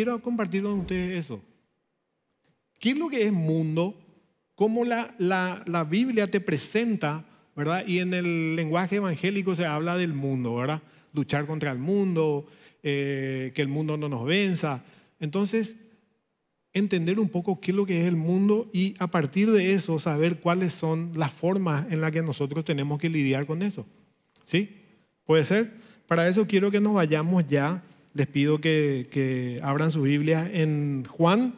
quiero compartir con ustedes eso. ¿Qué es lo que es mundo? ¿Cómo la, la, Biblia te presenta, verdad? Y en el lenguaje evangélico se habla del mundo, ¿verdad? Luchar contra el mundo, eh, que el mundo no nos venza. Entonces, entender un poco qué es lo que es el mundo y a partir de eso saber cuáles son las formas en las que nosotros tenemos que lidiar con eso. ¿Sí? ¿Puede ser? Para eso quiero que nos vayamos ya les pido que, abran su Biblia en Juan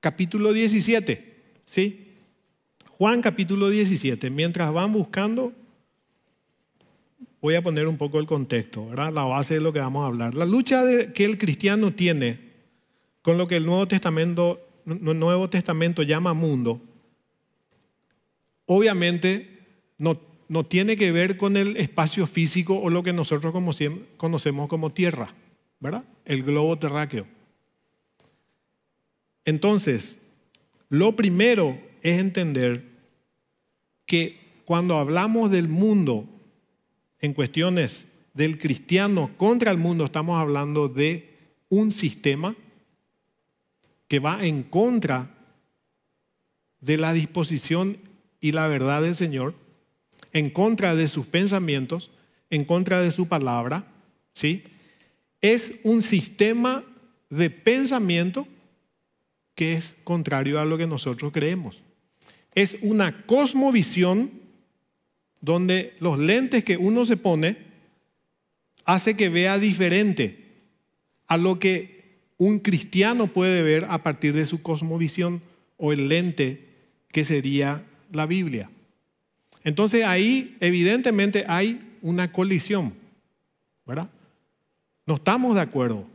capítulo 17, ¿sí? Juan capítulo 17. Mientras van buscando, voy a poner un poco el contexto, ¿verdad? la base de lo que vamos a hablar. La lucha que el cristiano tiene con lo que el Nuevo Testamento, Nuevo Testamento llama mundo, obviamente no no tiene que ver con el espacio físico o lo que nosotros conocemos como tierra, ¿verdad? El globo terráqueo. Entonces, lo primero es entender que cuando hablamos del mundo en cuestiones del cristiano contra el mundo, estamos hablando de un sistema que va en contra de la disposición y la verdad del Señor en contra de sus pensamientos, en contra de su palabra, ¿sí? Es un sistema de pensamiento que es contrario a lo que nosotros creemos. Es una cosmovisión donde los lentes que uno se pone hace que vea diferente a lo que un cristiano puede ver a partir de su cosmovisión o el lente que sería la Biblia. Entonces ahí evidentemente hay una colisión, ¿verdad? No estamos de acuerdo,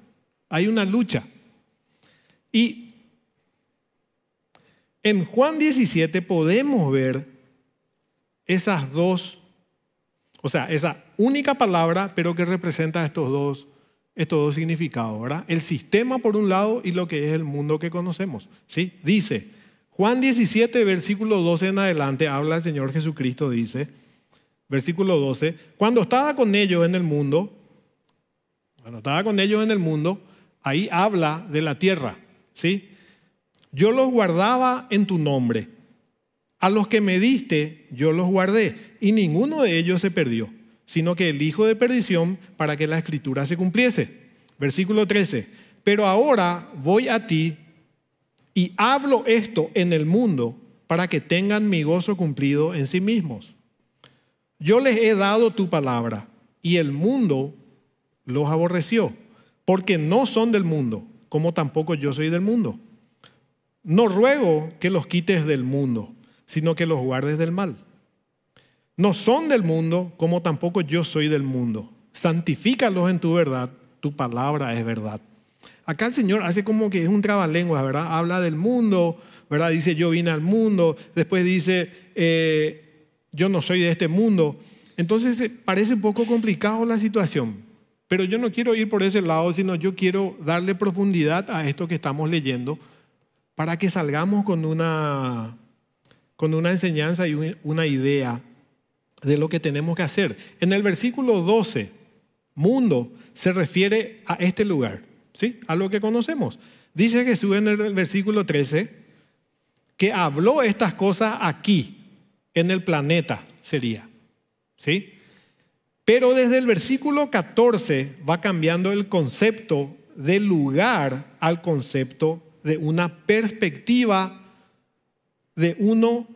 hay una lucha. Y en Juan 17 podemos ver esas dos, o sea, esa única palabra, pero que representa estos dos, estos dos significados, ¿verdad? El sistema por un lado y lo que es el mundo que conocemos, ¿sí? Dice, Juan 17, versículo 12 en adelante, habla el Señor Jesucristo, dice, versículo 12, cuando estaba con ellos en el mundo, cuando estaba con ellos en el mundo, ahí habla de la tierra, ¿sí? Yo los guardaba en tu nombre. A los que me diste, yo los guardé, y ninguno de ellos se perdió, sino que el hijo de perdición para que la escritura se cumpliese. Versículo 13. Pero ahora voy a ti y hablo esto en el mundo para que tengan mi gozo cumplido en sí mismos. Yo les he dado tu palabra y el mundo los aborreció, porque no son del mundo, como tampoco yo soy del mundo. No ruego que los quites del mundo, sino que los guardes del mal. No son del mundo, como tampoco yo soy del mundo. Santifícalos en tu verdad, tu palabra es verdad. Acá el Señor hace como que es un trabalenguas, ¿verdad? Habla del mundo, ¿verdad? Dice, yo vine al mundo. Después dice, eh, yo no soy de este mundo. Entonces eh, parece un poco complicado la situación, pero yo no quiero ir por ese lado, sino yo quiero darle profundidad a esto que estamos leyendo para que salgamos con una, con una enseñanza y una idea de lo que tenemos que hacer. En el versículo 12, mundo, se refiere a este lugar. ¿sí? lo que conocemos. Dice Jesús en el versículo 13 que habló estas cosas aquí, en el planeta sería, ¿sí? Pero desde el versículo 14 va cambiando el concepto de lugar al concepto de una perspectiva de uno,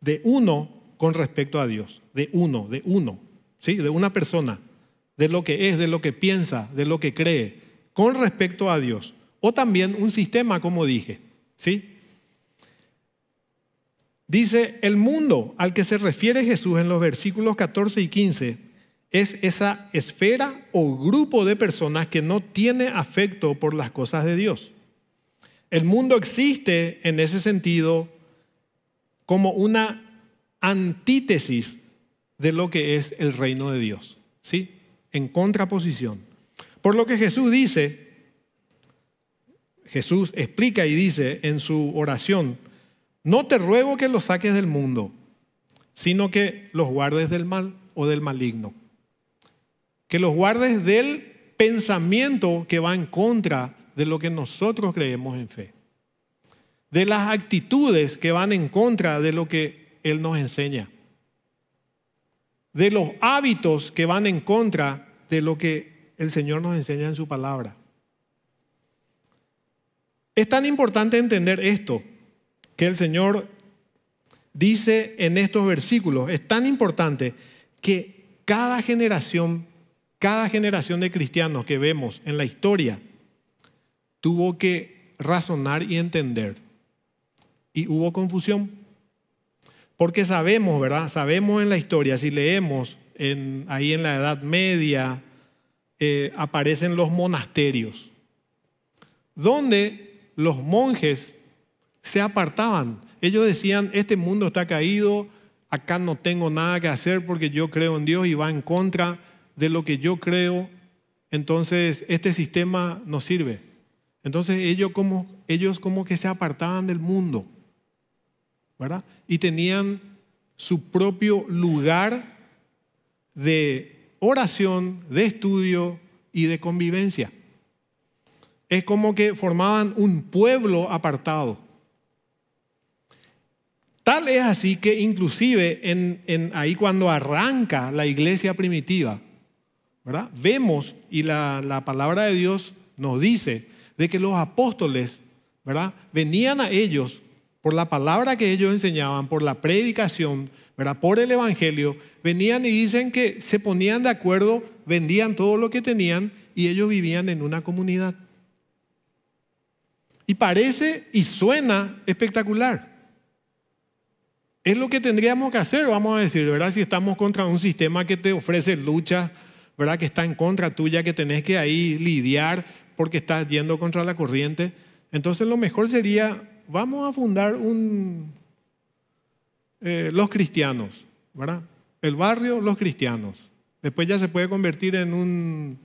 de uno con respecto a Dios, de uno, de uno, ¿sí? De una persona, de lo que es, de lo que piensa, de lo que cree con respecto a Dios. O también un sistema, como dije. ¿sí? Dice, el mundo al que se refiere Jesús en los versículos 14 y 15 es esa esfera o grupo de personas que no tiene afecto por las cosas de Dios. El mundo existe en ese sentido como una antítesis de lo que es el reino de Dios, ¿sí? En contraposición. Por lo que Jesús dice, Jesús explica y dice en su oración, no te ruego que los saques del mundo, sino que los guardes del mal o del maligno. Que los guardes del pensamiento que va en contra de lo que nosotros creemos en fe. De las actitudes que van en contra de lo que Él nos enseña. De los hábitos que van en contra de lo que el Señor nos enseña en su palabra. Es tan importante entender esto que el Señor dice en estos versículos. Es tan importante que cada generación, cada generación de cristianos que vemos en la historia, tuvo que razonar y entender. Y hubo confusión. Porque sabemos, ¿verdad? Sabemos en la historia, si leemos en, ahí en la Edad Media, eh, aparecen los monasterios, donde los monjes se apartaban. Ellos decían, este mundo está caído, acá no tengo nada que hacer porque yo creo en Dios y va en contra de lo que yo creo, entonces este sistema no sirve. Entonces ellos como, ellos como que se apartaban del mundo, ¿verdad? Y tenían su propio lugar de oración, de estudio y de convivencia. Es como que formaban un pueblo apartado. Tal es así que inclusive en, ahí cuando arranca la iglesia primitiva, ¿verdad? vemos y la, palabra de Dios nos dice de que los apóstoles ¿verdad? venían a ellos por la palabra que ellos enseñaban, por la predicación, ¿verdad? por el Evangelio, venían y dicen que se ponían de acuerdo, vendían todo lo que tenían y ellos vivían en una comunidad. Y parece y suena espectacular. Es lo que tendríamos que hacer, vamos a decir, ¿verdad? Si estamos contra un sistema que te ofrece lucha, ¿verdad? Que está en contra tuya, que tenés que ahí lidiar porque estás yendo contra la corriente. Entonces lo mejor sería vamos a fundar un, eh, los cristianos, ¿verdad? El barrio, los cristianos. Después ya se puede convertir en un,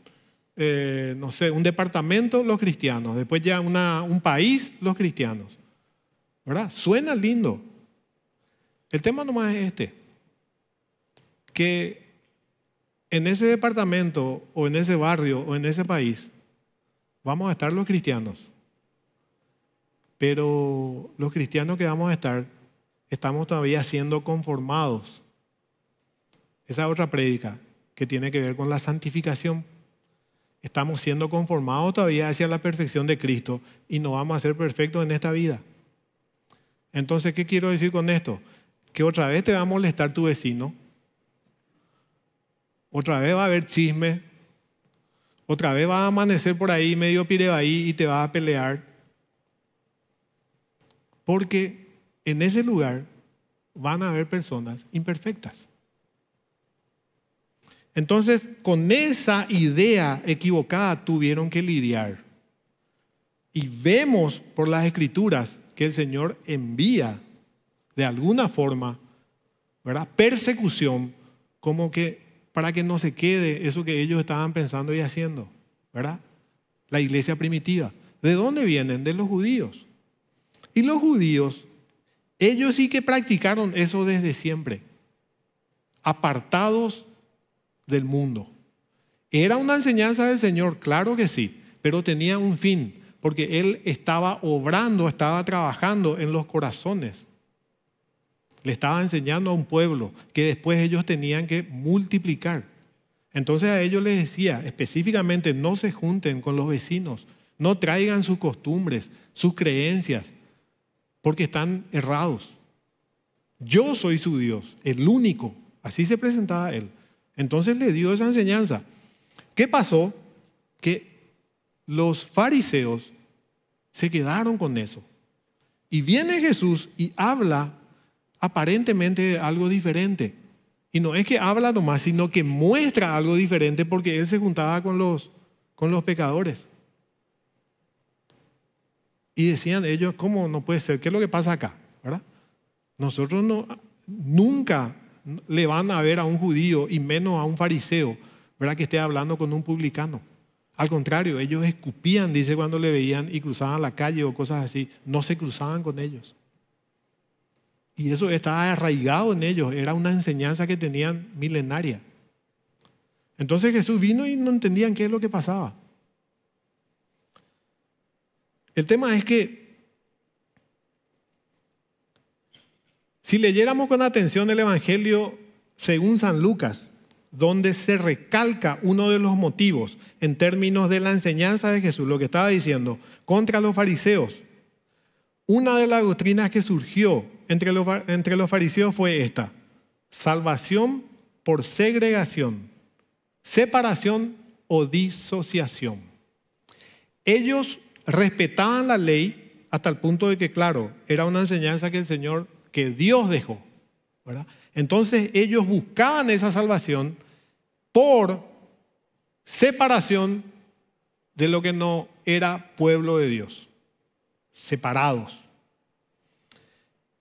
eh, no sé, un departamento, los cristianos. Después ya una, un país, los cristianos. ¿Verdad? Suena lindo. El tema nomás es este, que en ese departamento o en ese barrio o en ese país vamos a estar los cristianos. Pero los cristianos que vamos a estar, estamos todavía siendo conformados. Esa otra prédica que tiene que ver con la santificación. Estamos siendo conformados todavía hacia la perfección de Cristo y no vamos a ser perfectos en esta vida. Entonces, ¿qué quiero decir con esto? Que otra vez te va a molestar tu vecino, otra vez va a haber chisme, otra vez va a amanecer por ahí medio pirebaí y te va a pelear porque en ese lugar van a haber personas imperfectas. Entonces, con esa idea equivocada tuvieron que lidiar. Y vemos por las escrituras que el Señor envía de alguna forma, ¿verdad? Persecución, como que para que no se quede eso que ellos estaban pensando y haciendo, ¿verdad? La iglesia primitiva. ¿De dónde vienen? De los judíos. Y los judíos, ellos sí que practicaron eso desde siempre, apartados del mundo. ¿Era una enseñanza del Señor? Claro que sí, pero tenía un fin, porque Él estaba obrando, estaba trabajando en los corazones. Le estaba enseñando a un pueblo que después ellos tenían que multiplicar. Entonces a ellos les decía específicamente, no se junten con los vecinos, no traigan sus costumbres, sus creencias, porque están errados. Yo soy su Dios, el único. Así se presentaba él. Entonces le dio esa enseñanza. ¿Qué pasó? Que los fariseos se quedaron con eso. Y viene Jesús y habla aparentemente algo diferente. Y no es que habla nomás, sino que muestra algo diferente porque él se juntaba con los, con los pecadores. Y decían ellos, ¿cómo no puede ser? ¿Qué es lo que pasa acá? ¿verdad? Nosotros no, nunca le van a ver a un judío y menos a un fariseo ¿verdad? que esté hablando con un publicano. Al contrario, ellos escupían, dice, cuando le veían y cruzaban la calle o cosas así. No se cruzaban con ellos. Y eso estaba arraigado en ellos, era una enseñanza que tenían milenaria. Entonces Jesús vino y no entendían qué es lo que pasaba. El tema es que si leyéramos con atención el Evangelio según San Lucas, donde se recalca uno de los motivos en términos de la enseñanza de Jesús, lo que estaba diciendo, contra los fariseos. Una de las doctrinas que surgió entre los, entre los fariseos fue esta, salvación por segregación, separación o disociación. Ellos respetaban la ley hasta el punto de que, claro, era una enseñanza que el Señor, que Dios dejó. Entonces ellos buscaban esa salvación por separación de lo que no era pueblo de Dios, separados.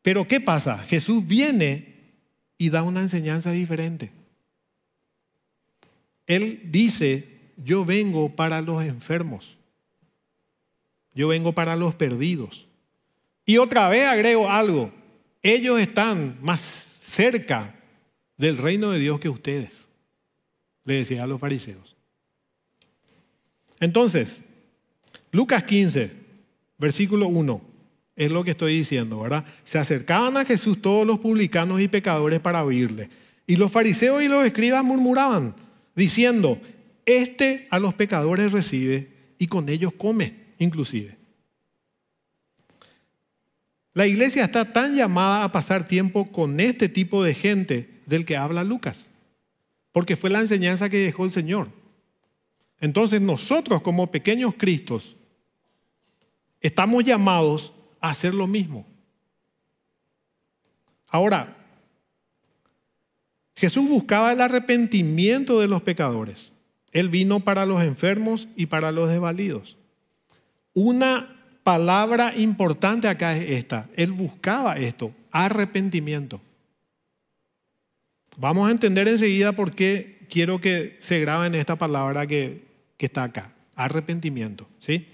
Pero ¿qué pasa? Jesús viene y da una enseñanza diferente. Él dice, yo vengo para los enfermos yo vengo para los perdidos. Y otra vez agrego algo, ellos están más cerca del reino de Dios que ustedes, le decía a los fariseos. Entonces, Lucas 15, versículo 1, es lo que estoy diciendo, ¿verdad? Se acercaban a Jesús todos los publicanos y pecadores para oírle. Y los fariseos y los escribas murmuraban, diciendo, este a los pecadores recibe y con ellos come inclusive. La iglesia está tan llamada a pasar tiempo con este tipo de gente del que habla Lucas, porque fue la enseñanza que dejó el Señor. Entonces nosotros como pequeños Cristos estamos llamados a hacer lo mismo. Ahora, Jesús buscaba el arrepentimiento de los pecadores. Él vino para los enfermos y para los desvalidos. Una palabra importante acá es esta. Él buscaba esto, arrepentimiento. Vamos a entender enseguida por qué quiero que se grabe en esta palabra que, que está acá, arrepentimiento. ¿sí?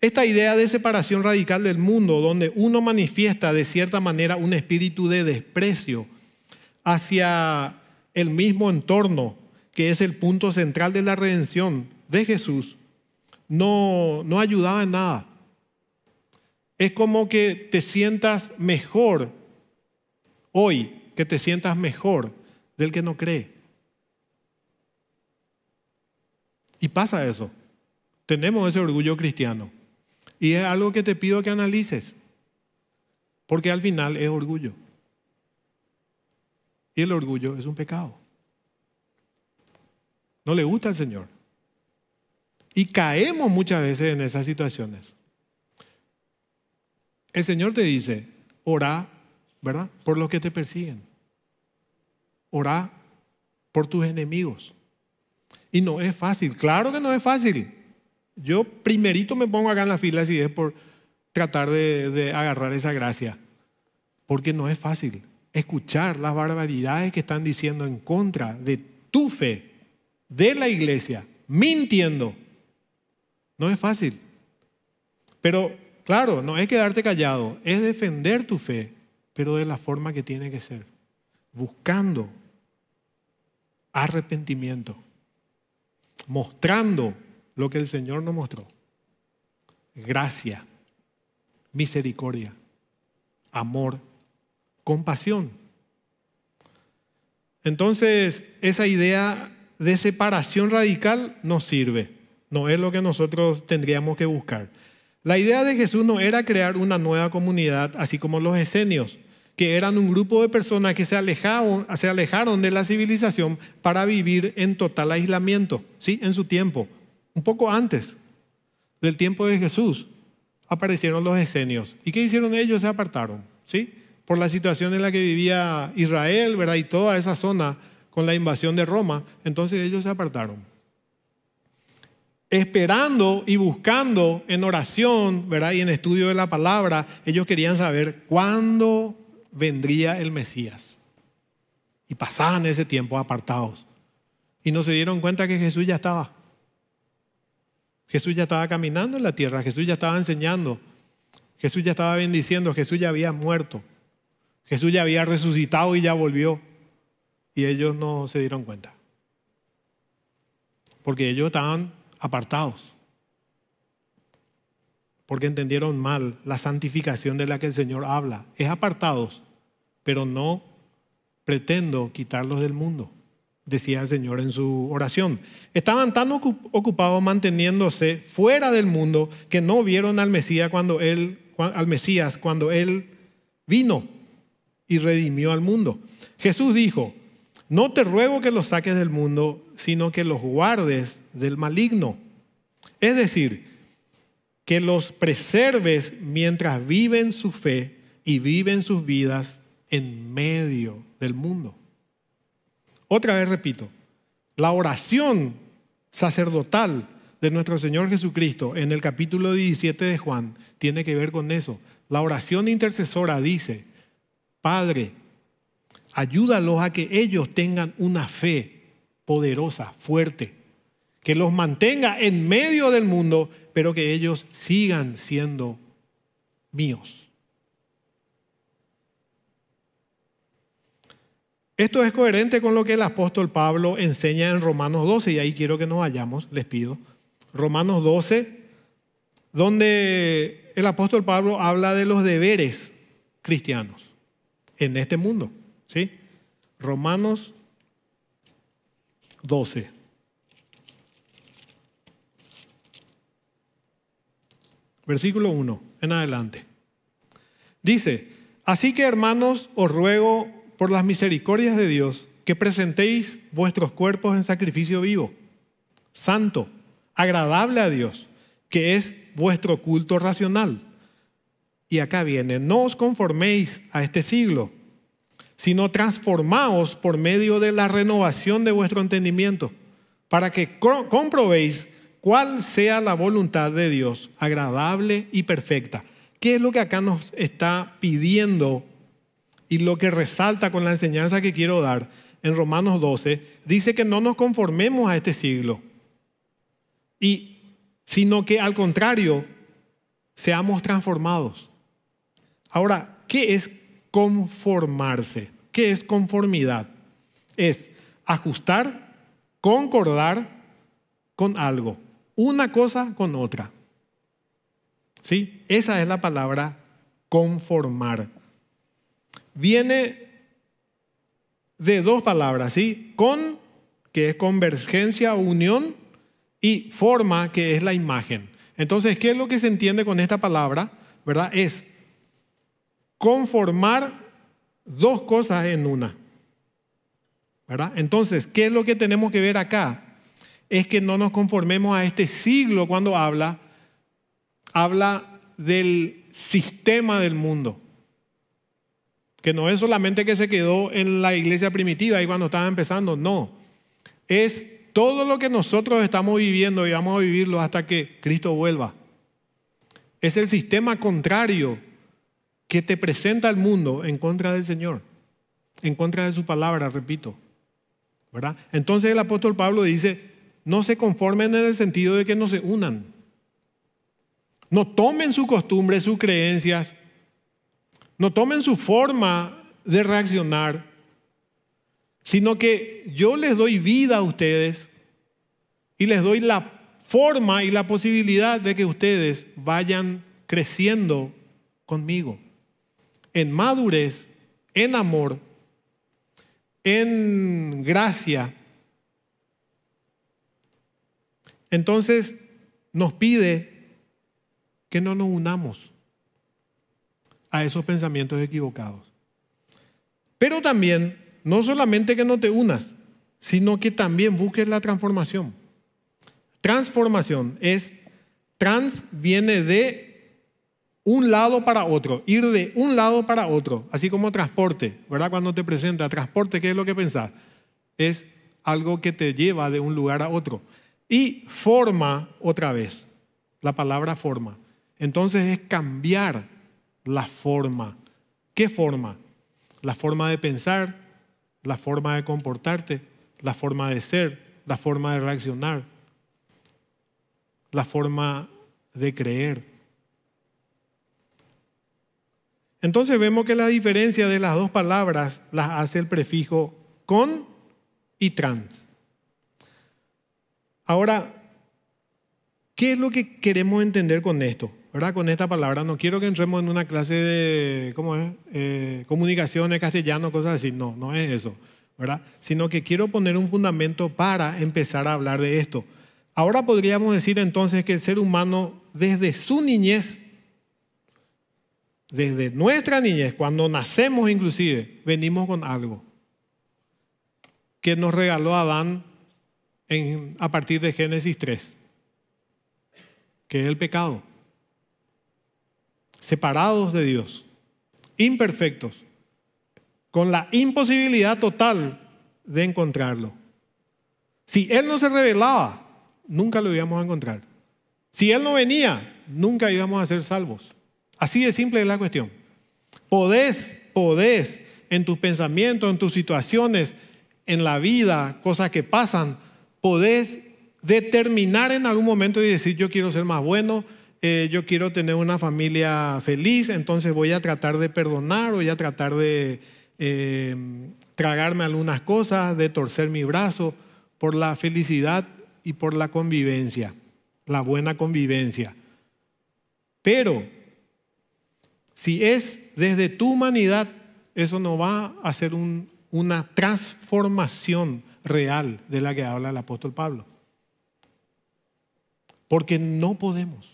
Esta idea de separación radical del mundo, donde uno manifiesta de cierta manera un espíritu de desprecio hacia el mismo entorno, que es el punto central de la redención de Jesús, no, no ayudaba en nada. Es como que te sientas mejor hoy, que te sientas mejor del que no cree. Y pasa eso. Tenemos ese orgullo cristiano. Y es algo que te pido que analices. Porque al final es orgullo. Y el orgullo es un pecado. No le gusta al Señor. Y caemos muchas veces en esas situaciones. El Señor te dice, ora, ¿verdad? Por los que te persiguen. Orá por tus enemigos. Y no es fácil, claro que no es fácil. Yo primerito me pongo acá en la fila si es por tratar de, de agarrar esa gracia. Porque no es fácil escuchar las barbaridades que están diciendo en contra de tu fe, de la iglesia, mintiendo. No es fácil. Pero claro, no es quedarte callado, es defender tu fe, pero de la forma que tiene que ser, buscando arrepentimiento, mostrando lo que el Señor nos mostró. Gracia, misericordia, amor, compasión. Entonces, esa idea de separación radical nos sirve. No es lo que nosotros tendríamos que buscar. La idea de Jesús no era crear una nueva comunidad, así como los esenios, que eran un grupo de personas que se alejaron, de la civilización para vivir en total aislamiento, ¿sí? En su tiempo, un poco antes del tiempo de Jesús, aparecieron los esenios. ¿Y qué hicieron ellos? Se apartaron, ¿sí? Por la situación en la que vivía Israel, ¿verdad? Y toda esa zona con la invasión de Roma, entonces ellos se apartaron esperando y buscando en oración, ¿verdad? Y en estudio de la palabra, ellos querían saber cuándo vendría el Mesías. Y pasaban ese tiempo apartados. Y no se dieron cuenta que Jesús ya estaba. Jesús ya estaba caminando en la tierra, Jesús ya estaba enseñando, Jesús ya estaba bendiciendo, Jesús ya había muerto, Jesús ya había resucitado y ya volvió. Y ellos no se dieron cuenta. Porque ellos estaban apartados, porque entendieron mal la santificación de la que el Señor habla. Es apartados, pero no pretendo quitarlos del mundo, decía el Señor en su oración. Estaban tan ocupados manteniéndose fuera del mundo que no vieron al Mesías cuando él, al Mesías cuando él vino y redimió al mundo. Jesús dijo, no te ruego que los saques del mundo, sino que los guardes del maligno. Es decir, que los preserves mientras viven su fe y viven sus vidas en medio del mundo. Otra vez repito, la oración sacerdotal de nuestro Señor Jesucristo en el capítulo 17 de Juan tiene que ver con eso. La oración intercesora dice, Padre, ayúdalos a que ellos tengan una fe poderosa, fuerte, que los mantenga en medio del mundo, pero que ellos sigan siendo míos. Esto es coherente con lo que el apóstol Pablo enseña en Romanos 12, y ahí quiero que nos vayamos, les pido. Romanos 12, donde el apóstol Pablo habla de los deberes cristianos en este mundo. ¿Sí? Romanos 12. Versículo 1, en adelante. Dice, así que hermanos, os ruego por las misericordias de Dios que presentéis vuestros cuerpos en sacrificio vivo, santo, agradable a Dios, que es vuestro culto racional. Y acá viene, no os conforméis a este siglo sino transformaos por medio de la renovación de vuestro entendimiento, para que comprobéis cuál sea la voluntad de Dios, agradable y perfecta. ¿Qué es lo que acá nos está pidiendo y lo que resalta con la enseñanza que quiero dar en Romanos 12? Dice que no nos conformemos a este siglo, y, sino que al contrario, seamos transformados. Ahora, ¿qué es conformarse. ¿Qué es conformidad? Es ajustar, concordar con algo, una cosa con otra. ¿Sí? Esa es la palabra conformar. Viene de dos palabras, ¿sí? Con, que es convergencia o unión, y forma, que es la imagen. Entonces, ¿qué es lo que se entiende con esta palabra? ¿Verdad? Es conformar dos cosas en una. ¿Verdad? Entonces, ¿qué es lo que tenemos que ver acá? Es que no nos conformemos a este siglo cuando habla, habla del sistema del mundo. Que no es solamente que se quedó en la iglesia primitiva y cuando estaba empezando, no. Es todo lo que nosotros estamos viviendo y vamos a vivirlo hasta que Cristo vuelva. Es el sistema contrario que te presenta al mundo en contra del Señor, en contra de su palabra, repito. ¿verdad? Entonces el apóstol Pablo dice, no se conformen en el sentido de que no se unan. No tomen su costumbre, sus creencias, no tomen su forma de reaccionar, sino que yo les doy vida a ustedes y les doy la forma y la posibilidad de que ustedes vayan creciendo conmigo en madurez, en amor, en gracia. Entonces nos pide que no nos unamos a esos pensamientos equivocados. Pero también, no solamente que no te unas, sino que también busques la transformación. Transformación es, trans viene de un lado para otro, ir de un lado para otro, así como transporte, ¿verdad? Cuando te presenta transporte, ¿qué es lo que pensás? Es algo que te lleva de un lugar a otro. Y forma otra vez, la palabra forma. Entonces es cambiar la forma. ¿Qué forma? La forma de pensar, la forma de comportarte, la forma de ser, la forma de reaccionar, la forma de creer. Entonces vemos que la diferencia de las dos palabras las hace el prefijo con y trans. Ahora, ¿qué es lo que queremos entender con esto? ¿verdad? Con esta palabra. No quiero que entremos en una clase de ¿cómo es? Eh, comunicaciones, castellano, cosas así. No, no es eso. ¿verdad? Sino que quiero poner un fundamento para empezar a hablar de esto. Ahora podríamos decir entonces que el ser humano desde su niñez desde nuestra niñez, cuando nacemos inclusive, venimos con algo que nos regaló Adán en, a partir de Génesis 3, que es el pecado. Separados de Dios, imperfectos, con la imposibilidad total de encontrarlo. Si Él no se revelaba, nunca lo íbamos a encontrar. Si Él no venía, nunca íbamos a ser salvos. Así de simple es la cuestión. Podés, podés en tus pensamientos, en tus situaciones, en la vida, cosas que pasan, podés determinar en algún momento y decir yo quiero ser más bueno, eh, yo quiero tener una familia feliz, entonces voy a tratar de perdonar, voy a tratar de eh, tragarme algunas cosas, de torcer mi brazo por la felicidad y por la convivencia, la buena convivencia. Pero si es desde tu humanidad, eso no va a ser una transformación real de la que habla el apóstol Pablo. Porque no podemos.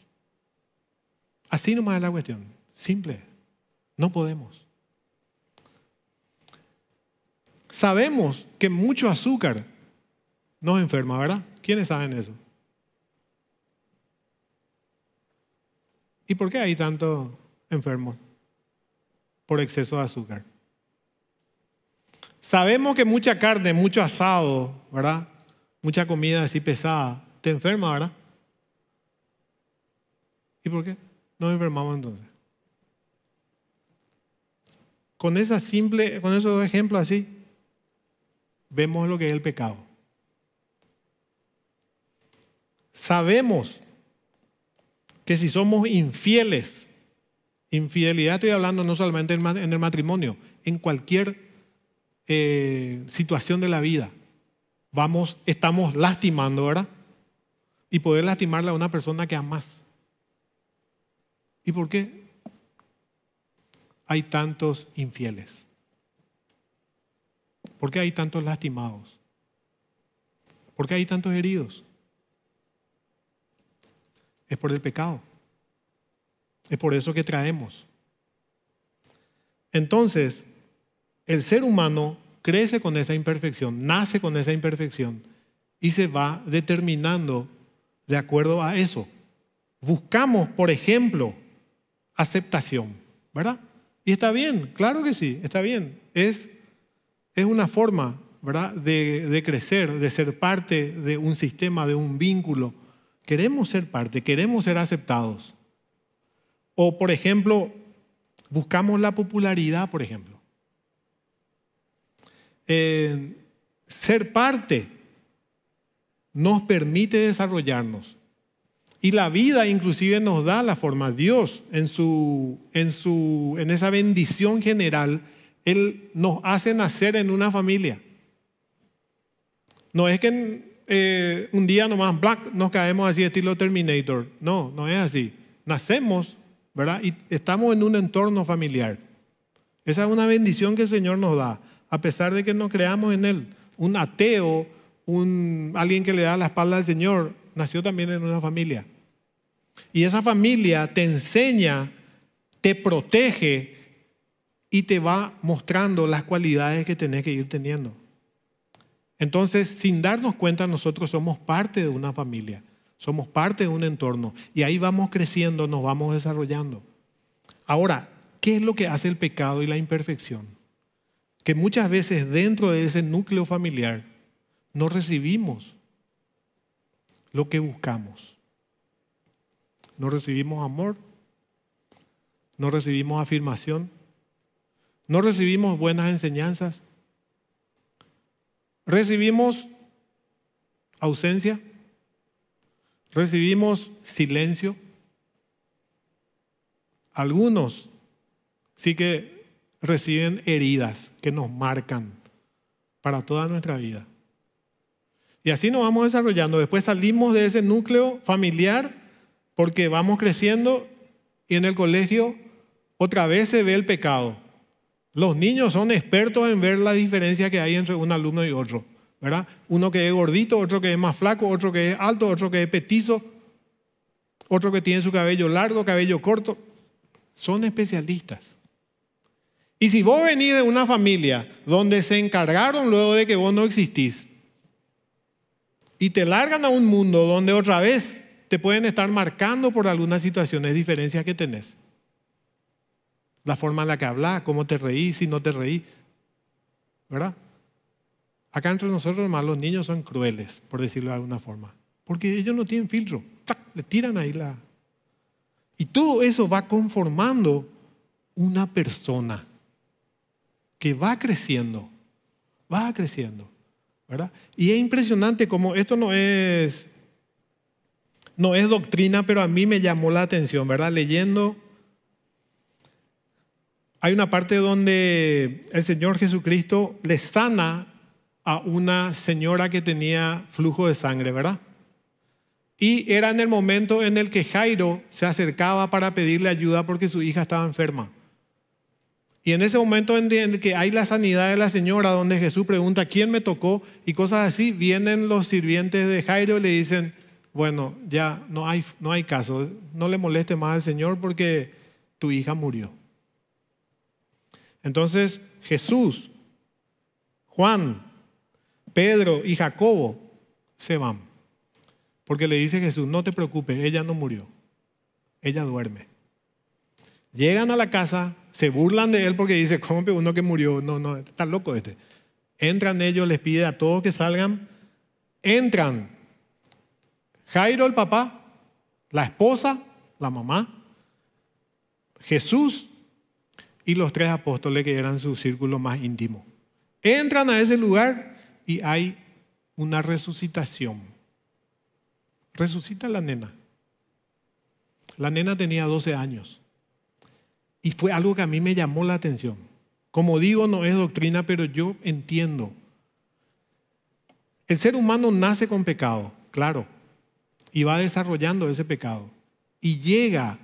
Así nomás es la cuestión. Simple. No podemos. Sabemos que mucho azúcar nos enferma, ¿verdad? ¿Quiénes saben eso? ¿Y por qué hay tanto enfermos por exceso de azúcar. Sabemos que mucha carne, mucho asado, ¿verdad? Mucha comida así pesada, te enferma, ¿verdad? ¿Y por qué? Nos enfermamos entonces. Con, esa simple, con esos ejemplos así, vemos lo que es el pecado. Sabemos que si somos infieles Infidelidad estoy hablando no solamente en el matrimonio, en cualquier eh, situación de la vida. Vamos, estamos lastimando, ¿verdad? Y poder lastimarle a una persona que amas. ¿Y por qué hay tantos infieles? ¿Por qué hay tantos lastimados? ¿Por qué hay tantos heridos? Es por el pecado. Es por eso que traemos. Entonces, el ser humano crece con esa imperfección, nace con esa imperfección y se va determinando de acuerdo a eso. Buscamos, por ejemplo, aceptación, ¿verdad? Y está bien, claro que sí, está bien. Es, es una forma, ¿verdad?, de crecer, de ser parte de un sistema, de un vínculo. Queremos ser parte, queremos ser aceptados. O, por ejemplo, buscamos la popularidad, por ejemplo. Eh, ser parte nos permite desarrollarnos. Y la vida inclusive nos da la forma. Dios, en, su, en, su, en esa bendición general, Él nos hace nacer en una familia. No es que eh, un día nomás, black, nos caemos así estilo Terminator. No, no es así. Nacemos ¿verdad? Y estamos en un entorno familiar. Esa es una bendición que el Señor nos da, a pesar de que no creamos en Él. Un ateo, un, alguien que le da la espalda al Señor, nació también en una familia. Y esa familia te enseña, te protege y te va mostrando las cualidades que tenés que ir teniendo. Entonces, sin darnos cuenta, nosotros somos parte de una familia. Somos parte de un entorno y ahí vamos creciendo, nos vamos desarrollando. Ahora, ¿qué es lo que hace el pecado y la imperfección? Que muchas veces dentro de ese núcleo familiar no recibimos lo que buscamos. No recibimos amor, no recibimos afirmación, no recibimos buenas enseñanzas, recibimos ausencia recibimos silencio. Algunos sí que reciben heridas que nos marcan para toda nuestra vida. Y así nos vamos desarrollando. Después salimos de ese núcleo familiar porque vamos creciendo y en el colegio otra vez se ve el pecado. Los niños son expertos en ver la diferencia que hay entre un alumno y otro. ¿verdad? Uno que es gordito, otro que es más flaco, otro que es alto, otro que es petizo, otro que tiene su cabello largo, cabello corto. Son especialistas. Y si vos venís de una familia donde se encargaron luego de que vos no existís y te largan a un mundo donde otra vez te pueden estar marcando por algunas situaciones, diferencias que tenés. La forma en la que hablas, cómo te reís, si no te reís, ¿verdad? Acá entre nosotros, más los niños son crueles, por decirlo de alguna forma, porque ellos no tienen filtro. Le tiran ahí la... Y todo eso va conformando una persona que va creciendo, va creciendo, ¿verdad? Y es impresionante como esto no es, no es doctrina, pero a mí me llamó la atención, ¿verdad? Leyendo hay una parte donde el Señor Jesucristo le sana a una señora que tenía flujo de sangre, ¿verdad? Y era en el momento en el que Jairo se acercaba para pedirle ayuda porque su hija estaba enferma. Y en ese momento en el que hay la sanidad de la señora, donde Jesús pregunta, ¿quién me tocó? Y cosas así, vienen los sirvientes de Jairo y le dicen, bueno, ya no hay, no hay caso, no le moleste más al Señor porque tu hija murió. Entonces Jesús, Juan, Pedro y Jacobo se van. Porque le dice Jesús, no te preocupes, ella no murió, ella duerme. Llegan a la casa, se burlan de él porque dice, ¿cómo uno que murió? No, no, está loco este. Entran ellos, les pide a todos que salgan. Entran Jairo el papá, la esposa, la mamá, Jesús y los tres apóstoles que eran su círculo más íntimo. Entran a ese lugar y hay una resucitación. Resucita la nena. La nena tenía 12 años y fue algo que a mí me llamó la atención. Como digo, no es doctrina, pero yo entiendo. El ser humano nace con pecado, claro, y va desarrollando ese pecado. Y llega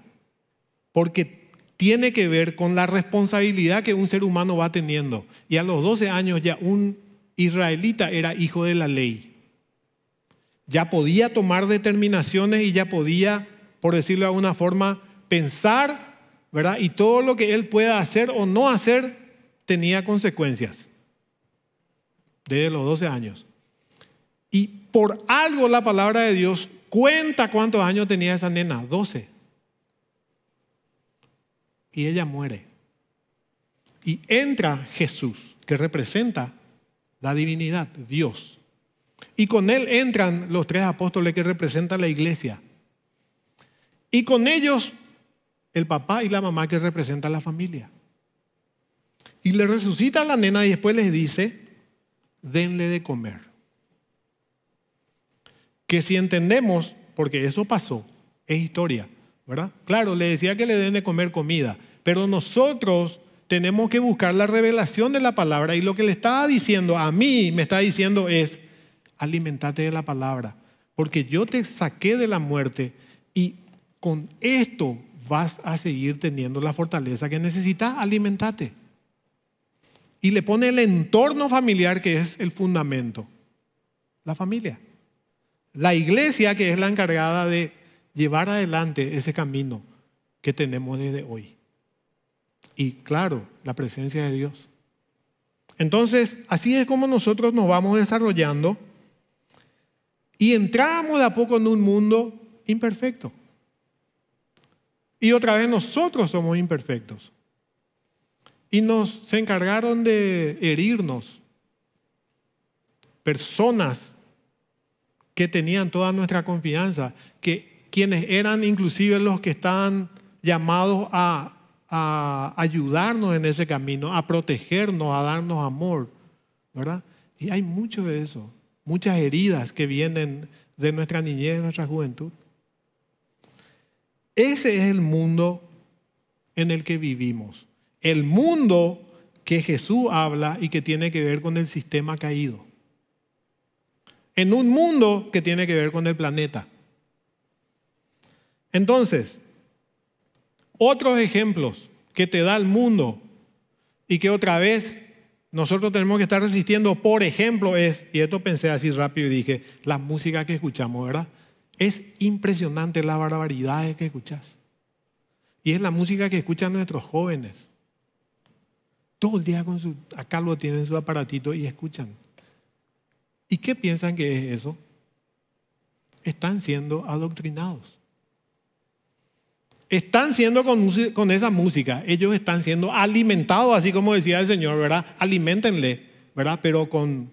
porque tiene que ver con la responsabilidad que un ser humano va teniendo. Y a los 12 años ya un israelita era hijo de la ley. Ya podía tomar determinaciones y ya podía, por decirlo de alguna forma, pensar, ¿verdad? Y todo lo que él pueda hacer o no hacer tenía consecuencias desde los 12 años. Y por algo la palabra de Dios cuenta cuántos años tenía esa nena, 12. Y ella muere. Y entra Jesús, que representa la divinidad, Dios. Y con él entran los tres apóstoles que representan la iglesia. Y con ellos el papá y la mamá que representan la familia. Y le resucita a la nena y después les dice, denle de comer. Que si entendemos, porque eso pasó, es historia, ¿verdad? Claro, le decía que le den de comer comida, pero nosotros tenemos que buscar la revelación de la palabra y lo que le estaba diciendo a mí, me está diciendo es, alimentate de la palabra, porque yo te saqué de la muerte y con esto vas a seguir teniendo la fortaleza que necesitas, alimentate. Y le pone el entorno familiar que es el fundamento, la familia. La iglesia que es la encargada de llevar adelante ese camino que tenemos desde hoy y claro, la presencia de Dios. Entonces, así es como nosotros nos vamos desarrollando y entramos de a poco en un mundo imperfecto. Y otra vez nosotros somos imperfectos. Y nos se encargaron de herirnos personas que tenían toda nuestra confianza, que quienes eran inclusive los que estaban llamados a a ayudarnos en ese camino, a protegernos, a darnos amor, ¿verdad? Y hay mucho de eso, muchas heridas que vienen de nuestra niñez, de nuestra juventud. Ese es el mundo en el que vivimos, el mundo que Jesús habla y que tiene que ver con el sistema caído, en un mundo que tiene que ver con el planeta. Entonces, otros ejemplos que te da el mundo y que otra vez nosotros tenemos que estar resistiendo, por ejemplo, es, y esto pensé así rápido y dije, la música que escuchamos, ¿verdad? Es impresionante la barbaridad que escuchas. Y es la música que escuchan nuestros jóvenes. Todo el día con su, acá lo tienen su aparatito y escuchan. ¿Y qué piensan que es eso? Están siendo adoctrinados están siendo con, esa música, ellos están siendo alimentados, así como decía el Señor, ¿verdad? Alimentenle, ¿verdad? Pero con,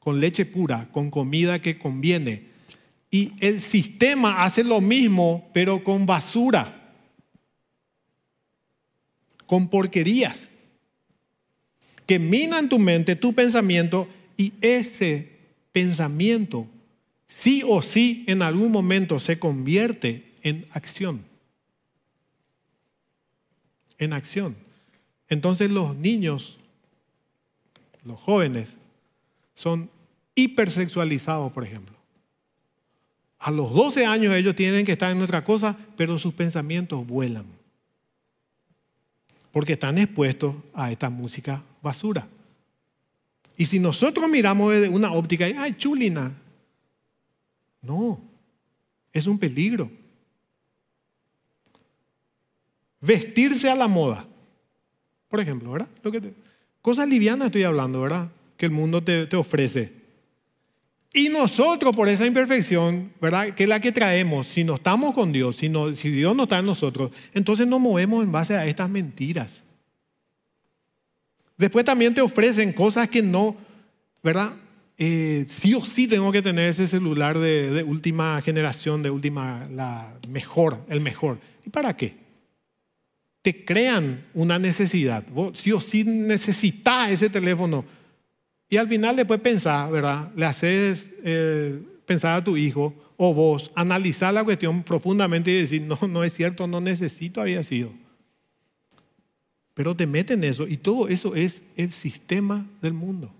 con leche pura, con comida que conviene. Y el sistema hace lo mismo, pero con basura, con porquerías, que minan tu mente, tu pensamiento, y ese pensamiento sí o sí en algún momento se convierte en acción en acción. Entonces los niños, los jóvenes, son hipersexualizados, por ejemplo. A los 12 años ellos tienen que estar en otra cosa, pero sus pensamientos vuelan. Porque están expuestos a esta música basura. Y si nosotros miramos desde una óptica, ay, chulina. No, es un peligro vestirse a la moda, por ejemplo, ¿verdad? Lo que Cosas livianas estoy hablando, ¿verdad? Que el mundo te, ofrece. Y nosotros, por esa imperfección, ¿verdad? Que es la que traemos, si no estamos con Dios, si, no, si Dios no está en nosotros, entonces nos movemos en base a estas mentiras. Después también te ofrecen cosas que no, ¿verdad? Eh, sí o sí tengo que tener ese celular de, de última generación, de última, la mejor, el mejor. ¿Y para qué? te crean una necesidad. Vos sí o sí necesitas ese teléfono. Y al final después pensar, ¿verdad? Le haces eh, pensar a tu hijo o vos, analizar la cuestión profundamente y decir, no, no es cierto, no necesito, había sido. Pero te meten eso y todo eso es el sistema del mundo.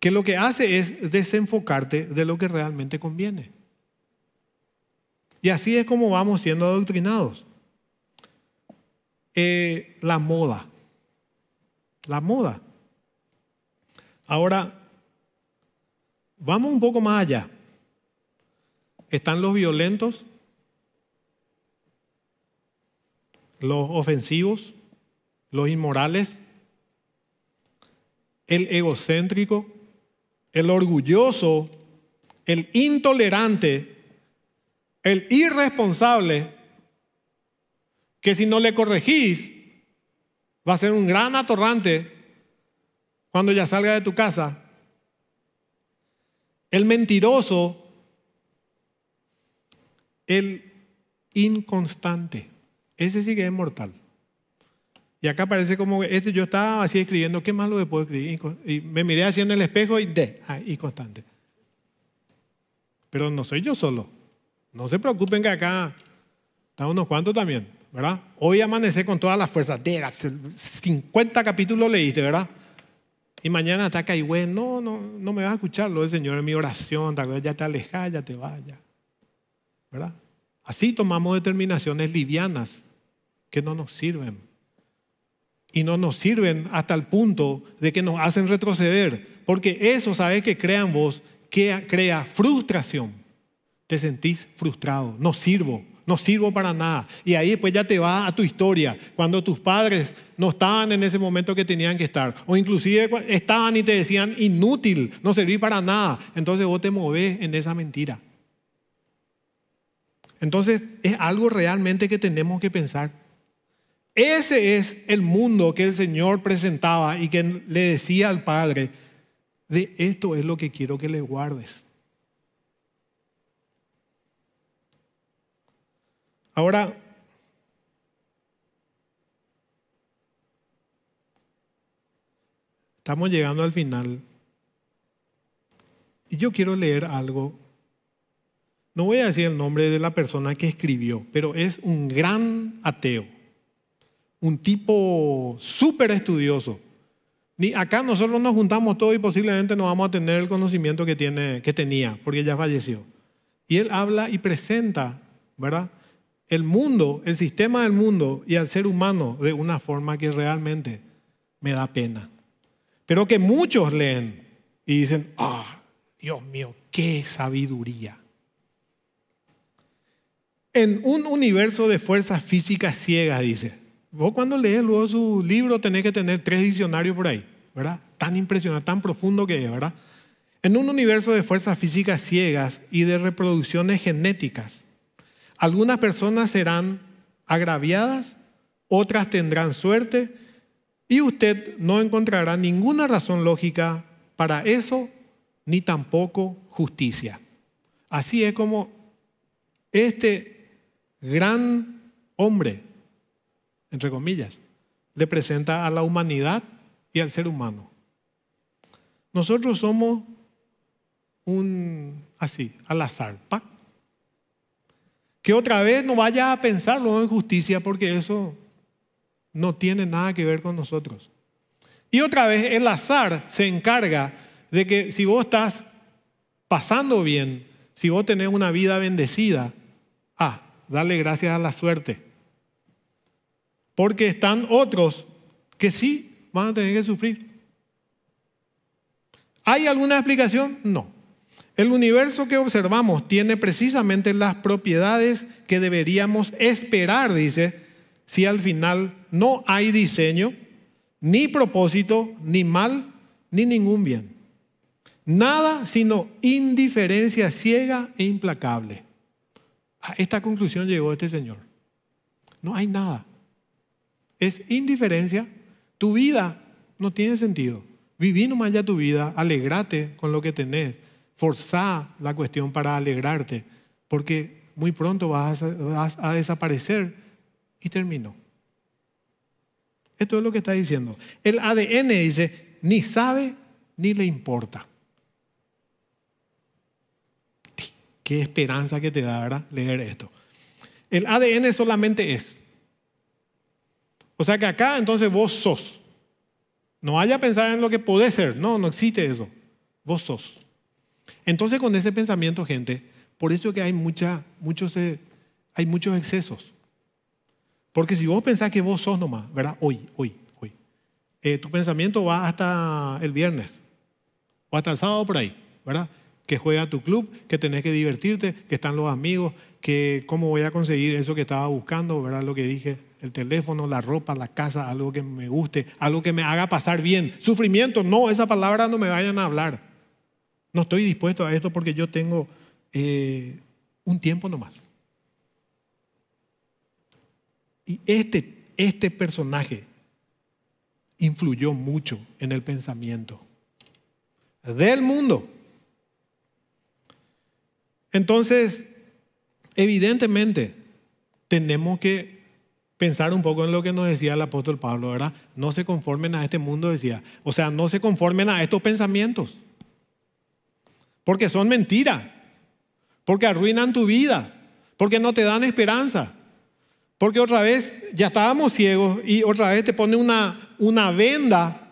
Que lo que hace es desenfocarte de lo que realmente conviene. Y así es como vamos siendo adoctrinados. Eh, la moda. La moda. Ahora, vamos un poco más allá. Están los violentos, los ofensivos, los inmorales, el egocéntrico, el orgulloso, el intolerante, el irresponsable que si no le corregís, va a ser un gran atorrante cuando ya salga de tu casa. El mentiroso, el inconstante, ese sí que es mortal. Y acá parece como este, yo estaba así escribiendo, ¿qué más lo puedo escribir? Y me miré así en el espejo y de, ahí constante. Pero no soy yo solo. No se preocupen que acá están unos cuantos también. Hoy amanecé con todas las fuerzas, 50 capítulos leíste, ¿verdad? Y mañana está y no, no, no me vas a escuchar lo del Señor en mi oración, ya te alejas, ya te vaya. ¿verdad? Así tomamos determinaciones livianas que no nos sirven. Y no nos sirven hasta el punto de que nos hacen retroceder, porque eso, ¿sabes que crean vos? crea frustración. Te sentís frustrado, no sirvo, no sirvo para nada. Y ahí después pues, ya te va a tu historia, cuando tus padres no estaban en ese momento que tenían que estar, o inclusive estaban y te decían inútil, no serví para nada. Entonces vos te movés en esa mentira. Entonces es algo realmente que tenemos que pensar. Ese es el mundo que el Señor presentaba y que le decía al Padre, de esto es lo que quiero que le guardes. Ahora, estamos llegando al final y yo quiero leer algo. No voy a decir el nombre de la persona que escribió, pero es un gran ateo, un tipo súper estudioso. Ni acá nosotros nos juntamos todos y posiblemente no vamos a tener el conocimiento que, tiene, que tenía, porque ya falleció. Y él habla y presenta, ¿verdad? el mundo, el sistema del mundo y al ser humano de una forma que realmente me da pena. Pero que muchos leen y dicen, ah, Dios mío, qué sabiduría. En un universo de fuerzas físicas ciegas, dice, vos cuando lees luego su libro tenés que tener tres diccionarios por ahí, ¿verdad? Tan impresionante, tan profundo que es, ¿verdad? En un universo de fuerzas físicas ciegas y de reproducciones genéticas, algunas personas serán agraviadas, otras tendrán suerte y usted no encontrará ninguna razón lógica para eso ni tampoco justicia. Así es como este gran hombre, entre comillas, le presenta a la humanidad y al ser humano. Nosotros somos un, así, al azar, pacto que otra vez no vaya a pensarlo en justicia porque eso no tiene nada que ver con nosotros. Y otra vez el azar se encarga de que si vos estás pasando bien, si vos tenés una vida bendecida, ah, dale gracias a la suerte. Porque están otros que sí van a tener que sufrir. ¿Hay alguna explicación? No. El universo que observamos tiene precisamente las propiedades que deberíamos esperar, dice, si al final no hay diseño, ni propósito, ni mal, ni ningún bien. Nada sino indiferencia ciega e implacable. A esta conclusión llegó este señor. No hay nada. Es indiferencia. Tu vida no tiene sentido. Viví nomás ya tu vida, alegrate con lo que tenés Forza la cuestión para alegrarte, porque muy pronto vas a, desaparecer y termino. Esto es lo que está diciendo. El ADN dice, ni sabe ni le importa. Qué esperanza que te da leer esto. El ADN solamente es. O sea que acá entonces vos sos. No vaya a pensar en lo que puede ser. No, no existe eso. Vos sos. Entonces con ese pensamiento, gente, por eso que hay, mucha, muchos, eh, hay muchos excesos. Porque si vos pensás que vos sos nomás, ¿verdad? Hoy, hoy, hoy. Eh, tu pensamiento va hasta el viernes o hasta el sábado por ahí, ¿verdad? Que juega tu club, que tenés que divertirte, que están los amigos, que cómo voy a conseguir eso que estaba buscando, ¿verdad? Lo que dije, el teléfono, la ropa, la casa, algo que me guste, algo que me haga pasar bien. Sufrimiento, no, esa palabra no me vayan a hablar. No estoy dispuesto a esto porque yo tengo eh, un tiempo nomás. Y este, este personaje influyó mucho en el pensamiento del mundo. Entonces, evidentemente, tenemos que pensar un poco en lo que nos decía el apóstol Pablo, ¿verdad? No se conformen a este mundo, decía. O sea, no se conformen a estos pensamientos porque son mentira, porque arruinan tu vida, porque no te dan esperanza, porque otra vez ya estábamos ciegos y otra vez te pone una, una venda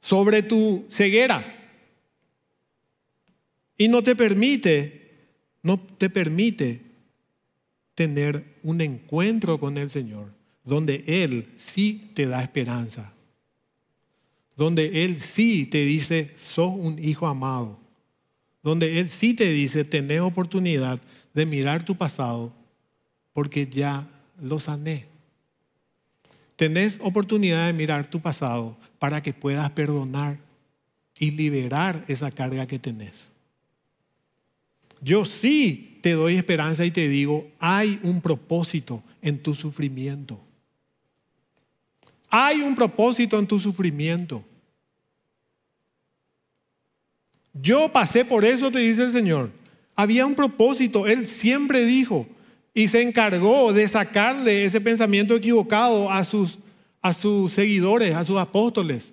sobre tu ceguera y no te permite, no te permite tener un encuentro con el Señor, donde Él sí te da esperanza, donde Él sí te dice, sos un hijo amado, donde Él sí te dice, tenés oportunidad de mirar tu pasado porque ya lo sané. Tenés oportunidad de mirar tu pasado para que puedas perdonar y liberar esa carga que tenés. Yo sí te doy esperanza y te digo, hay un propósito en tu sufrimiento. Hay un propósito en tu sufrimiento. Yo pasé por eso, te dice el Señor. Había un propósito, Él siempre dijo y se encargó de sacarle ese pensamiento equivocado a sus, a sus seguidores, a sus apóstoles.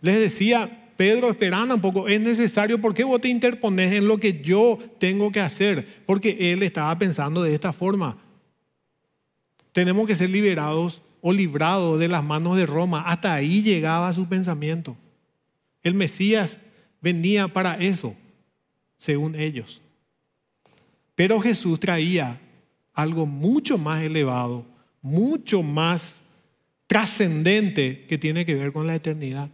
Les decía, Pedro, esperando un poco, es necesario, ¿por qué vos te interpones en lo que yo tengo que hacer? Porque Él estaba pensando de esta forma. Tenemos que ser liberados o librados de las manos de Roma. Hasta ahí llegaba su pensamiento. El Mesías venía para eso, según ellos. Pero Jesús traía algo mucho más elevado, mucho más trascendente que tiene que ver con la eternidad.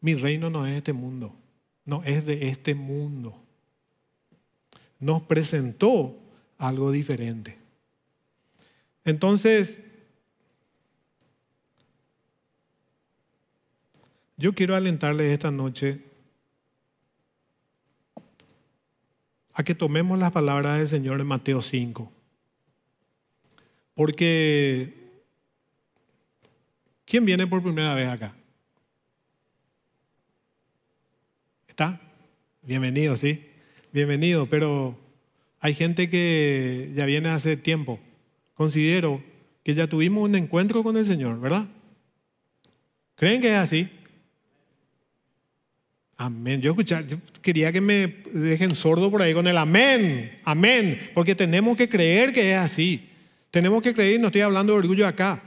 Mi reino no es de este mundo, no es de este mundo. Nos presentó algo diferente. Entonces, yo quiero alentarles esta noche a que tomemos las palabras del Señor en Mateo 5. Porque, ¿quién viene por primera vez acá? ¿Está? Bienvenido, sí. Bienvenido, pero hay gente que ya viene hace tiempo. Considero que ya tuvimos un encuentro con el Señor, ¿verdad? ¿Creen que es así? Amén. Yo, escuchar. yo quería que me dejen sordo por ahí con el amén, amén, porque tenemos que creer que es así. Tenemos que creer, no estoy hablando de orgullo acá,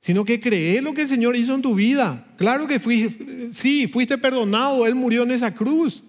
sino que creer lo que el Señor hizo en tu vida. Claro que fui, sí, fuiste perdonado, Él murió en esa cruz.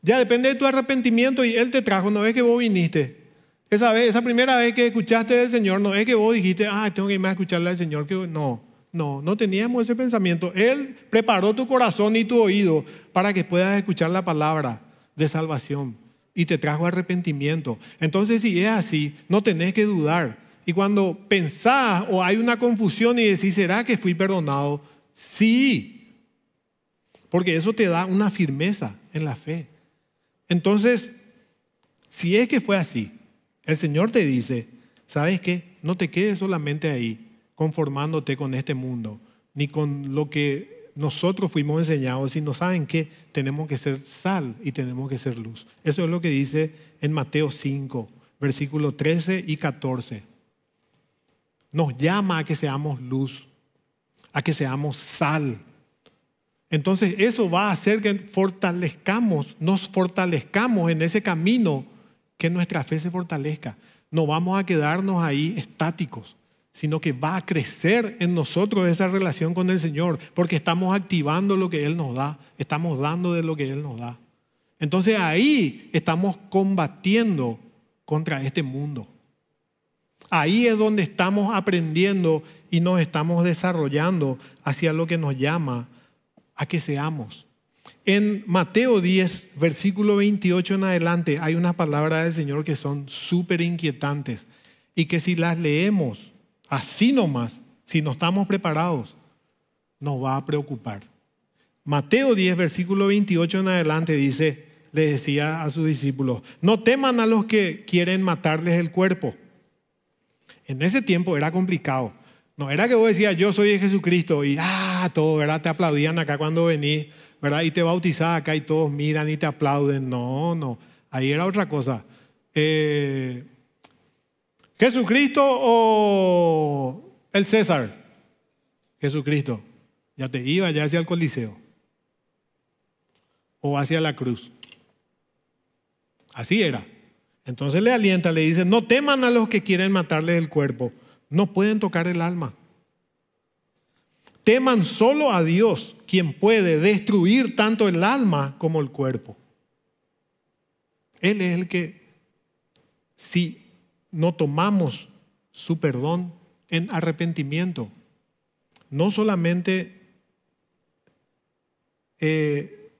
Ya depende de tu arrepentimiento y Él te trajo, no es que vos viniste. Esa, vez, esa primera vez que escuchaste del Señor, no es que vos dijiste, ah, tengo que irme a escucharle al Señor. Que... No, no, no teníamos ese pensamiento. Él preparó tu corazón y tu oído para que puedas escuchar la palabra de salvación y te trajo arrepentimiento. Entonces, si es así, no tenés que dudar. Y cuando pensás o hay una confusión y decís, ¿será que fui perdonado? Sí, porque eso te da una firmeza en la fe. Entonces, si es que fue así, el Señor te dice, ¿sabes qué? No te quedes solamente ahí conformándote con este mundo, ni con lo que nosotros fuimos enseñados, sino saben que tenemos que ser sal y tenemos que ser luz. Eso es lo que dice en Mateo 5, versículos 13 y 14. Nos llama a que seamos luz, a que seamos sal. Entonces eso va a hacer que fortalezcamos, nos fortalezcamos en ese camino, que nuestra fe se fortalezca. No vamos a quedarnos ahí estáticos sino que va a crecer en nosotros esa relación con el Señor, porque estamos activando lo que Él nos da, estamos dando de lo que Él nos da. Entonces ahí estamos combatiendo contra este mundo. Ahí es donde estamos aprendiendo y nos estamos desarrollando hacia lo que nos llama a que seamos. En Mateo 10, versículo 28 en adelante, hay unas palabras del Señor que son súper inquietantes y que si las leemos, así nomás, si no estamos preparados, nos va a preocupar. Mateo 10, versículo 28 en adelante dice, le decía a sus discípulos, no teman a los que quieren matarles el cuerpo. En ese tiempo era complicado. No era que vos decías, yo soy Jesucristo y ah, todo, ¿verdad? Te aplaudían acá cuando venís, ¿verdad? Y te bautizás acá y todos miran y te aplauden. No, no. Ahí era otra cosa. Eh, ¿Jesucristo o el César? Jesucristo. Ya te iba ya hacia el Coliseo o hacia la cruz. Así era. Entonces le alienta, le dice, no teman a los que quieren matarles el cuerpo, no pueden tocar el alma. Teman solo a Dios, quien puede destruir tanto el alma como el cuerpo. Él es el que, si no tomamos su perdón en arrepentimiento. No solamente eh,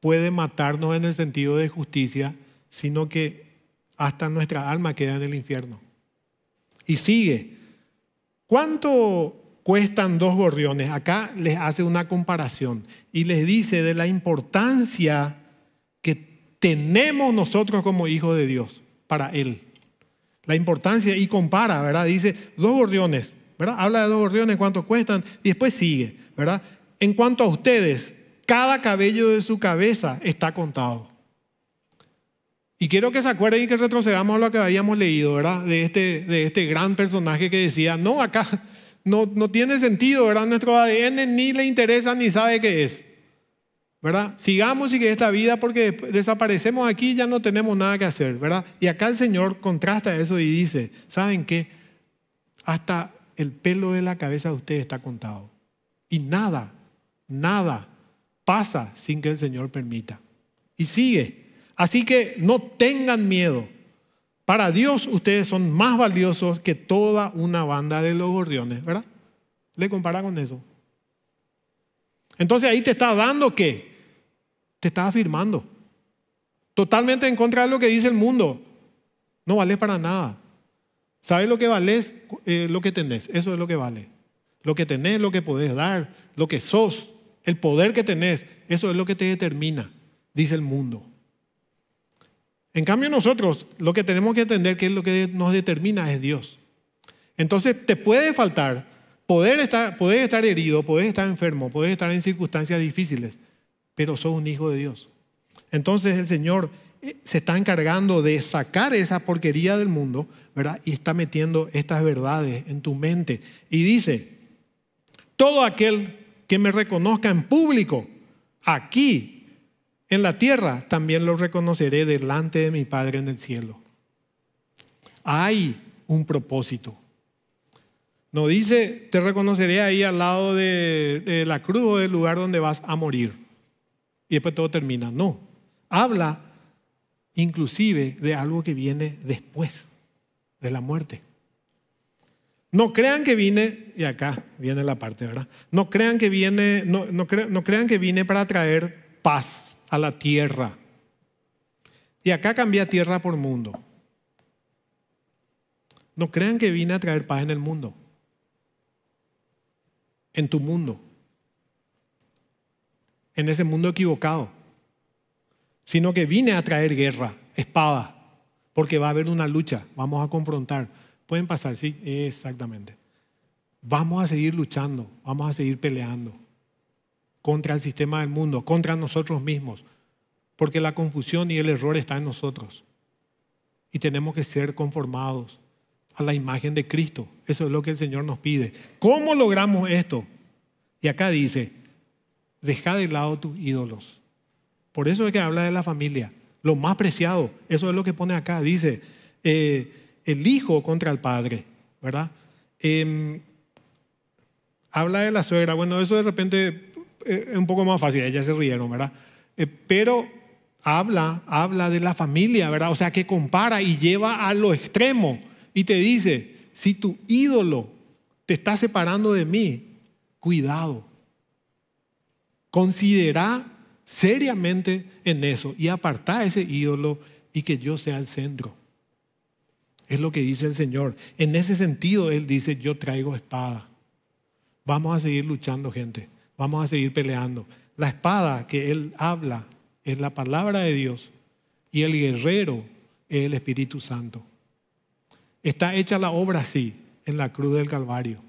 puede matarnos en el sentido de justicia, sino que hasta nuestra alma queda en el infierno. Y sigue. ¿Cuánto cuestan dos gorriones? Acá les hace una comparación y les dice de la importancia que tenemos nosotros como hijos de Dios para Él. La importancia y compara, ¿verdad? Dice dos gorriones, ¿verdad? Habla de dos gorriones, cuánto cuestan y después sigue, ¿verdad? En cuanto a ustedes, cada cabello de su cabeza está contado. Y quiero que se acuerden y que retrocedamos a lo que habíamos leído, ¿verdad? De este, de este gran personaje que decía, no, acá no, no tiene sentido, ¿verdad? Nuestro ADN ni le interesa ni sabe qué es. ¿verdad? Sigamos y que esta vida, porque desaparecemos aquí ya no tenemos nada que hacer, ¿verdad? Y acá el Señor contrasta eso y dice, ¿saben qué? Hasta el pelo de la cabeza de ustedes está contado. Y nada, nada pasa sin que el Señor permita. Y sigue. Así que no tengan miedo. Para Dios ustedes son más valiosos que toda una banda de los gorriones, ¿verdad? Le compara con eso. Entonces ahí te está dando que te está afirmando. Totalmente en contra de lo que dice el mundo. No vales para nada. ¿Sabes lo que vales? Eh, lo que tenés. Eso es lo que vale. Lo que tenés, lo que podés dar, lo que sos, el poder que tenés. Eso es lo que te determina, dice el mundo. En cambio nosotros lo que tenemos que entender que es lo que nos determina es Dios. Entonces te puede faltar, poder estar, poder estar herido, poder estar enfermo, poder estar en circunstancias difíciles, pero sos un hijo de Dios. Entonces el Señor eh, se está encargando de sacar esa porquería del mundo, ¿verdad? Y está metiendo estas verdades en tu mente. Y dice, todo aquel que me reconozca en público, aquí, en la tierra, también lo reconoceré delante de mi Padre en el cielo. Hay un propósito. No dice, te reconoceré ahí al lado de la cruz o del lugar donde vas a morir y después todo termina. No, habla inclusive de algo que viene después de la muerte. No crean que vine, y acá viene la parte, ¿verdad? No crean que viene, no, no, no crean que vine para traer paz a la tierra. Y acá cambia tierra por mundo. No crean que vine a traer paz en el mundo. En tu mundo en ese mundo equivocado, sino que vine a traer guerra, espada, porque va a haber una lucha, vamos a confrontar. Pueden pasar, sí, exactamente. Vamos a seguir luchando, vamos a seguir peleando contra el sistema del mundo, contra nosotros mismos, porque la confusión y el error está en nosotros. Y tenemos que ser conformados a la imagen de Cristo. Eso es lo que el Señor nos pide. ¿Cómo logramos esto? Y acá dice, Deja de lado tus ídolos. Por eso es que habla de la familia, lo más preciado. Eso es lo que pone acá. Dice, eh, el hijo contra el padre, ¿verdad? Em, habla de la suegra. Bueno, eso de repente eh, es un poco más fácil, ellas se rieron, ¿verdad? Eh, pero habla, habla de la familia, ¿verdad? O sea, que compara y lleva a lo extremo y te dice, si tu ídolo te está separando de mí, cuidado, Considera seriamente en eso y aparta ese ídolo y que yo sea el centro. Es lo que dice el Señor. En ese sentido, Él dice, yo traigo espada. Vamos a seguir luchando, gente. Vamos a seguir peleando. La espada que Él habla es la palabra de Dios y el guerrero es el Espíritu Santo. Está hecha la obra así, en la cruz del Calvario.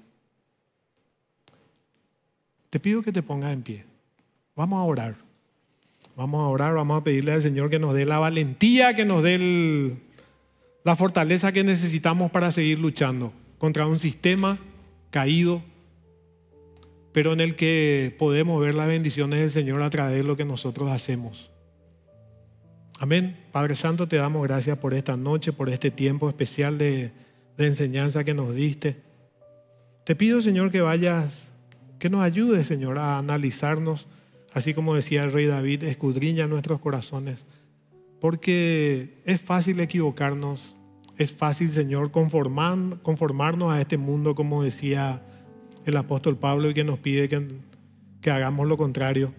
Te pido que te pongas en pie. Vamos a orar. Vamos a orar, vamos a pedirle al Señor que nos dé la valentía, que nos dé la fortaleza que necesitamos para seguir luchando contra un sistema caído, pero en el que podemos ver las bendiciones del Señor a través de lo que nosotros hacemos. Amén. Padre Santo, te damos gracias por esta noche, por este tiempo especial de enseñanza que nos diste. Te pido, Señor, que vayas, que nos ayudes, Señor, a analizarnos Así como decía el rey David, escudriña nuestros corazones, porque es fácil equivocarnos, es fácil, Señor, conformarnos a este mundo, como decía el apóstol Pablo, y que nos pide que, hagamos lo contrario.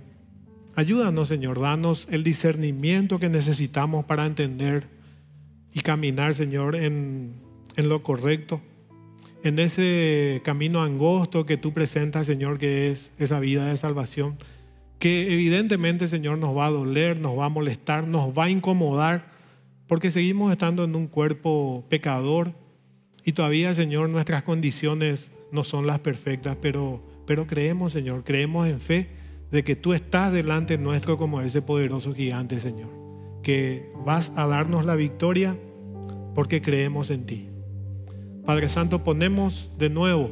Ayúdanos, Señor, danos el discernimiento que necesitamos para entender y caminar, Señor, en lo correcto, en ese camino angosto que tú presentas, Señor, que es esa vida de salvación que evidentemente, Señor, nos va a doler, nos va a molestar, nos va a incomodar, porque seguimos estando en un cuerpo pecador y todavía, Señor, nuestras condiciones no son las perfectas, pero, pero creemos, Señor, creemos en fe de que tú estás delante nuestro como ese poderoso gigante, Señor, que vas a darnos la victoria porque creemos en ti. Padre Santo, ponemos de nuevo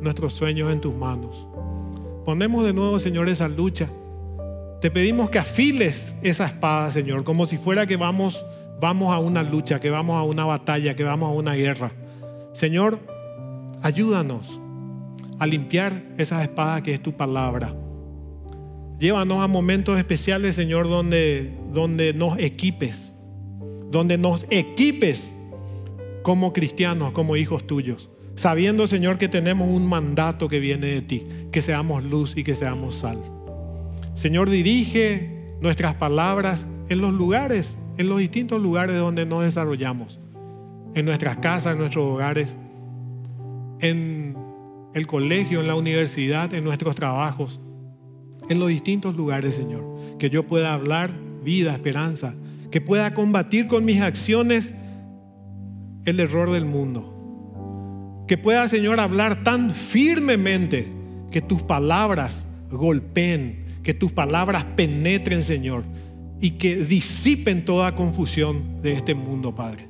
nuestros sueños en tus manos. Ponemos de nuevo, Señor, esa lucha te pedimos que afiles esa espada, Señor, como si fuera que vamos, vamos a una lucha, que vamos a una batalla, que vamos a una guerra. Señor, ayúdanos a limpiar esas espadas que es tu palabra. Llévanos a momentos especiales, Señor, donde, donde nos equipes, donde nos equipes como cristianos, como hijos tuyos, sabiendo, Señor, que tenemos un mandato que viene de ti, que seamos luz y que seamos sal. Señor, dirige nuestras palabras en los lugares, en los distintos lugares donde nos desarrollamos, en nuestras casas, en nuestros hogares, en el colegio, en la universidad, en nuestros trabajos, en los distintos lugares, Señor. Que yo pueda hablar vida, esperanza, que pueda combatir con mis acciones el error del mundo. Que pueda, Señor, hablar tan firmemente que tus palabras golpeen que tus palabras penetren, Señor, y que disipen toda confusión de este mundo, Padre.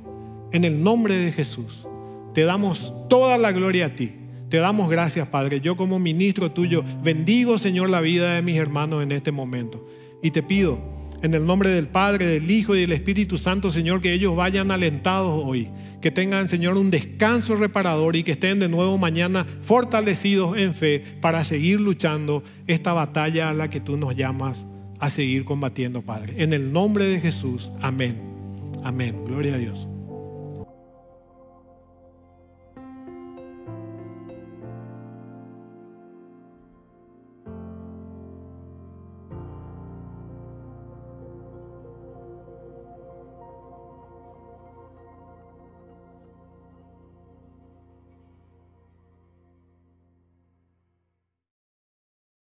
En el nombre de Jesús, te damos toda la gloria a ti. Te damos gracias, Padre. Yo como ministro tuyo, bendigo, Señor, la vida de mis hermanos en este momento. Y te pido, en el nombre del Padre, del Hijo y del Espíritu Santo, Señor, que ellos vayan alentados hoy que tengan, Señor, un descanso reparador y que estén de nuevo mañana fortalecidos en fe para seguir luchando esta batalla a la que tú nos llamas a seguir combatiendo, Padre. En el nombre de Jesús, amén. Amén. Gloria a Dios.